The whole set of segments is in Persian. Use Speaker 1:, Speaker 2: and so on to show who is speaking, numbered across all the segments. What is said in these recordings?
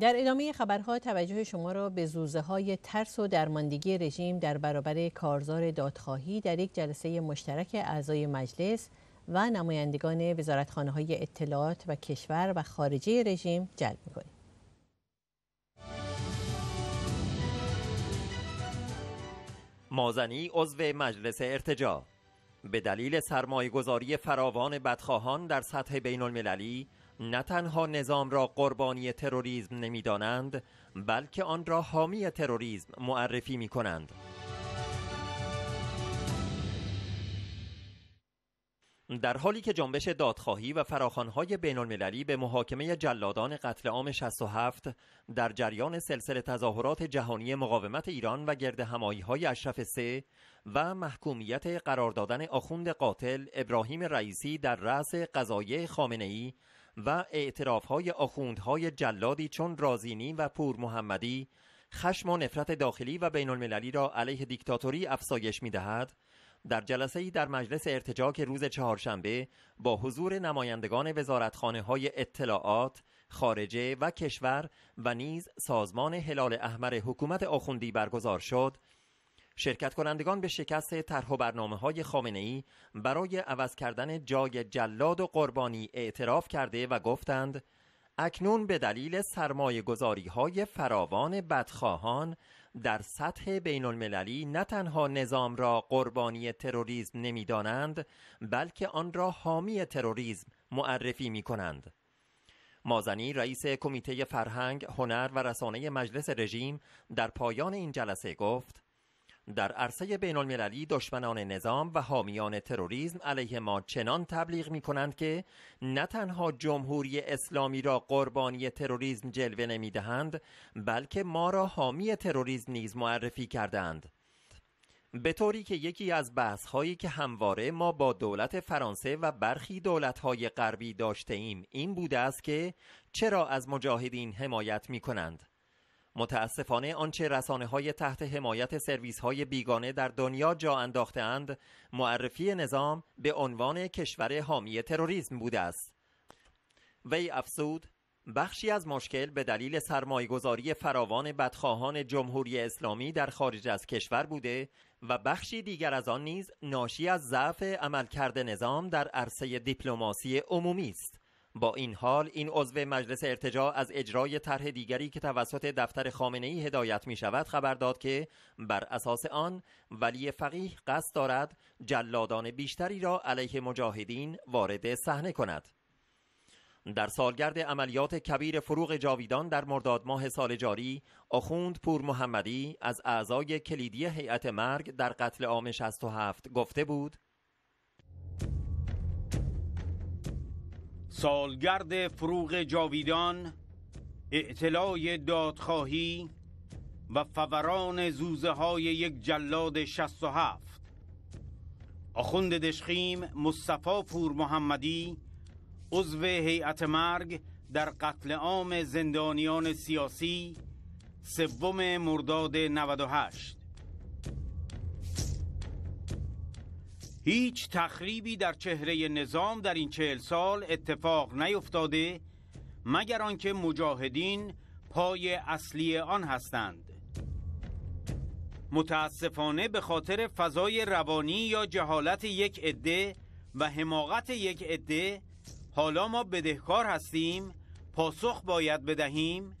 Speaker 1: در ادامه خبرها توجه شما را به زوزه های ترس و درماندگی رژیم در برابر کارزار دادخواهی در یک جلسه مشترک اعضای مجلس و نمایندگان وزارتخانه های اطلاعات و کشور و خارجه رژیم جلب کنیم. مازنی عضو مجلس ارتجا به دلیل گذاری فراوان بدخواهان در سطح بین المللی نه تنها نظام را قربانی تروریسم نمیدانند بلکه آن را حامی تروریزم معرفی می کنند در حالی که جنبش دادخواهی و فراخوانهای بین المللی به محاکمه جلادان قتل عام 67 در جریان سلسله تظاهرات جهانی مقاومت ایران و گرد همایی های اشرف سه و محکومیت قرار دادن آخوند قاتل ابراهیم رئیسی در رأس قضایه خامنه ای و اعترافهای آخوندهای جلادی چون رازینی و پور محمدی خشم و نفرت داخلی و بین المللی را علیه دیکتاتوری افسایش می دهد، در جلسه ای در مجلس ارتجا که روز چهارشنبه با حضور نمایندگان وزارتخانه های اطلاعات، خارجه و کشور و نیز سازمان هلال احمر حکومت آخوندی برگزار شد، شرکت کنندگان به شکست طرح و برنامه های خامنه ای برای عوض کردن جای جلاد و قربانی اعتراف کرده و گفتند اکنون به دلیل سرمایه گذاری های فراوان بدخواهان در سطح بین المللی نه تنها نظام را قربانی تروریزم نمی دانند بلکه آن را حامی تروریزم معرفی می کنند. مازنی رئیس کمیته فرهنگ، هنر و رسانه مجلس رژیم در پایان این جلسه گفت در عرصه بین المللی دشمنان نظام و حامیان تروریسم علیه ما چنان تبلیغ می کنند که نه تنها جمهوری اسلامی را قربانی تروریسم جلوه نمی دهند بلکه ما را حامی تروریسم نیز معرفی کردند به طوری که یکی از بحث هایی که همواره ما با دولت فرانسه و برخی دولت های غربی داشته ایم این بوده است که چرا از مجاهدین حمایت می کنند متاسفانه آنچه رسانه های تحت حمایت سرویس های بیگانه در دنیا جا انداخته اند معرفی نظام به عنوان کشور حامی تروریسم بوده است وی افسود بخشی از مشکل به دلیل سرمایهگذاری فراوان بدخواهان جمهوری اسلامی در خارج از کشور بوده و بخشی دیگر از آن نیز ناشی از ضعف عملکرد نظام در عرصه دیپلماسی عمومی است با این حال این عضو مجلس ارتجاع از اجرای طرح دیگری که توسط دفتر خامنه ای هدایت می شود خبر داد که بر اساس آن ولی فقیه قصد دارد جلادان بیشتری را علیه مجاهدین وارد صحنه کند در سالگرد عملیات کبیر فروغ جاویدان در مرداد ماه سال جاری آخوند پور محمدی از اعضای کلیدی هیئت مرگ در قتل عام 67 گفته بود سالگرد فروغ جاویدان
Speaker 2: اعتلاع دادخواهی و فوران زوزه های یک جلاد هفت آخوند دشخیم مصطفی پور محمدی عضو هیئت مرگ در قتل عام زندانیان سیاسی سوم مرداد 98 هیچ تخریبی در چهره نظام در این چهل سال اتفاق نیفتاده مگر آنکه مجاهدین پای اصلی آن هستند متاسفانه به خاطر فضای روانی یا جهالت یک عده و حماقت یک عده حالا ما بدهکار هستیم پاسخ باید بدهیم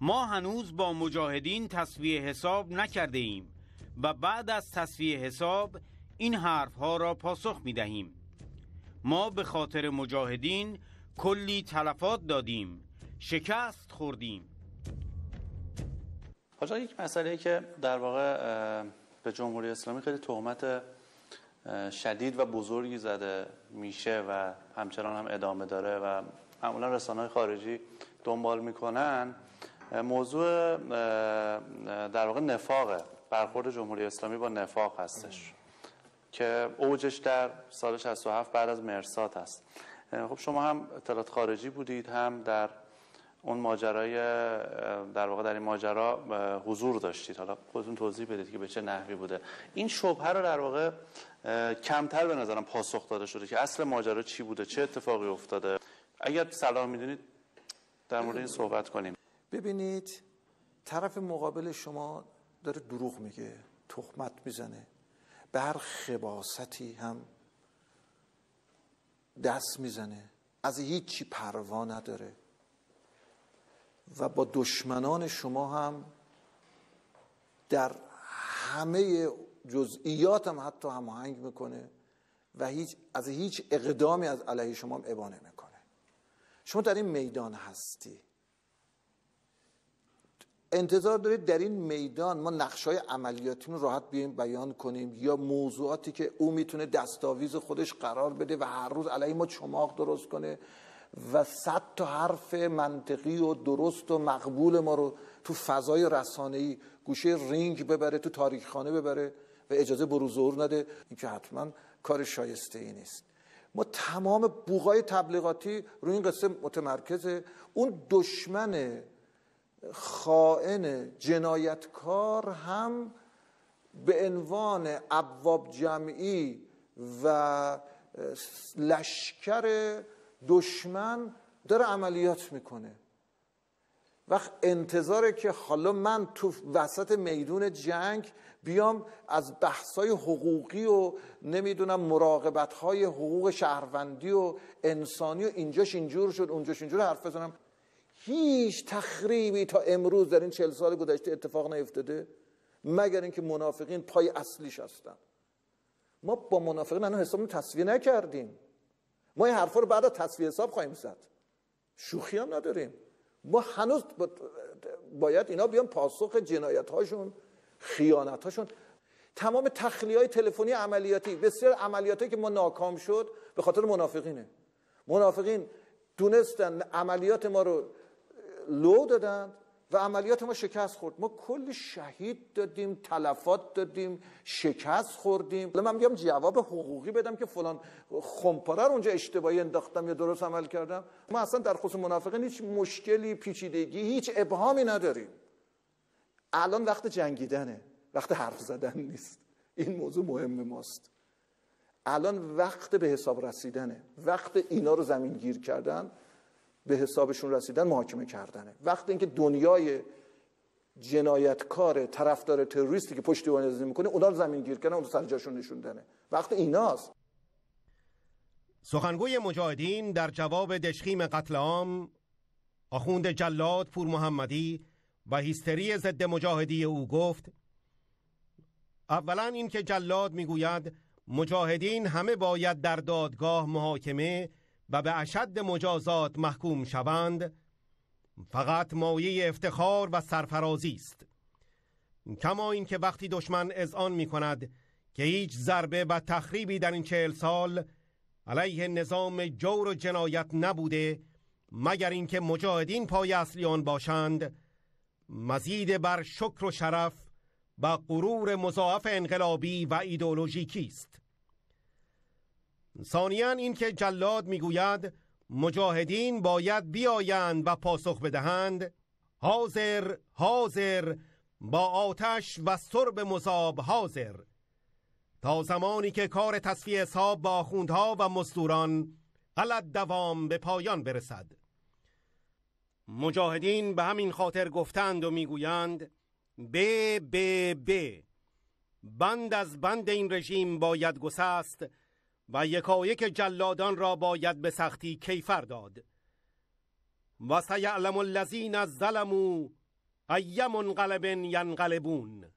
Speaker 2: ما هنوز با مجاهدین تصویه حساب نکرده ایم و بعد از تصفیه حساب این حرف ها را پاسخ می دهیم ما به خاطر مجاهدین کلی تلفات دادیم شکست خوردیم حالا یک مسئله که در واقع به جمهوری اسلامی خیلی تهمت شدید و بزرگی زده میشه و همچنان هم ادامه داره و معمولا رسانه خارجی دنبال میکنن موضوع در واقع نفاقه برخورد جمهوری اسلامی با نفاق هستش که اوجش در سال 67 بعد از مرسات هست خب شما هم اطلاعات خارجی بودید هم در اون ماجرای در واقع در این ماجرا حضور داشتید حالا خودتون توضیح بدید که به چه نحوی بوده این شبهه رو در واقع کمتر به نظرم پاسخ داده شده که اصل ماجرا چی بوده چه اتفاقی افتاده اگر سلام میدونید در مورد این صحبت کنیم
Speaker 3: ببینید طرف مقابل شما داره دروغ میگه تخمت میزنه به هر خباستی هم دست میزنه از هیچی پروا نداره و با دشمنان شما هم در همه جزئیات هم حتی هماهنگ میکنه و هیچ از هیچ اقدامی از علیه شما هم میکنه. شما در این میدان هستی انتظار دارید در این میدان ما های عملیاتی رو راحت بیایم بیان کنیم یا موضوعاتی که او میتونه دستاویز خودش قرار بده و هر روز علیه ما چماق درست کنه و صد تا حرف منطقی و درست و مقبول ما رو تو فضای رسانه‌ای گوشه رینگ ببره تو خانه ببره و اجازه بروز نده این که حتما کار شایسته ای نیست ما تمام بوغای تبلیغاتی روی این قصه متمرکزه اون دشمنه خائن جنایتکار هم به عنوان ابواب جمعی و لشکر دشمن داره عملیات میکنه وقت انتظاره که حالا من تو وسط میدون جنگ بیام از بحثای حقوقی و نمیدونم مراقبتهای حقوق شهروندی و انسانی و اینجاش اینجور شد اونجاش اینجور حرف بزنم هیچ تخریبی تا امروز در این چهل سال گذشته اتفاق نیفتاده مگر اینکه منافقین پای اصلیش هستن ما با منافقین هنوز حسابمون تصویه نکردیم ما این حرفا رو بعد تصویه حساب خواهیم زد شوخی هم نداریم ما هنوز باید اینا بیان پاسخ جنایت هاشون خیانت هاشون تمام تخلیه های تلفنی عملیاتی بسیار عملیاتی که ما ناکام شد به خاطر منافقینه منافقین دونستن عملیات ما رو لو دادند و عملیات ما شکست خورد ما کل شهید دادیم تلفات دادیم شکست خوردیم من میگم جواب حقوقی بدم که فلان خمپاره اونجا اشتباهی انداختم یا درست عمل کردم ما اصلا در خصوص منافقین هیچ مشکلی پیچیدگی هیچ ابهامی نداریم الان وقت جنگیدنه وقت حرف زدن نیست این موضوع مهم ماست الان وقت به حساب رسیدنه وقت اینا رو زمین گیر کردن به حسابشون رسیدن محاکمه کردنه وقتی اینکه دنیای جنایتکار طرفدار تروریستی که پشتیبانی از میکنه اونا رو زمین گیر کردن اون سر جاشون نشوندنه وقت ایناست
Speaker 4: سخنگوی مجاهدین در جواب دشخیم قتل عام آخوند جلاد پور محمدی و هیستری ضد مجاهدی او گفت اولا اینکه جلاد میگوید مجاهدین همه باید در دادگاه محاکمه و به اشد مجازات محکوم شوند فقط مایه افتخار و سرفرازی است کما اینکه وقتی دشمن اذعان می کند که هیچ ضربه و تخریبی در این چهل سال علیه نظام جور و جنایت نبوده مگر اینکه مجاهدین پای اصلی آن باشند مزید بر شکر و شرف و غرور مضاعف انقلابی و ایدولوژیکی است ثانیا اینکه جلاد میگوید مجاهدین باید بیایند و پاسخ بدهند حاضر حاضر با آتش و سرب مصاب حاضر تا زمانی که کار تصفیه حساب با آخوندها و مستوران غلط دوام به پایان برسد مجاهدین به همین خاطر گفتند و میگویند ب ب ب بند از بند این رژیم باید گسست و یکایک جلادان را باید به سختی کیفر داد و سیعلم الذین ظلموا قلبن انقلب ینقلبون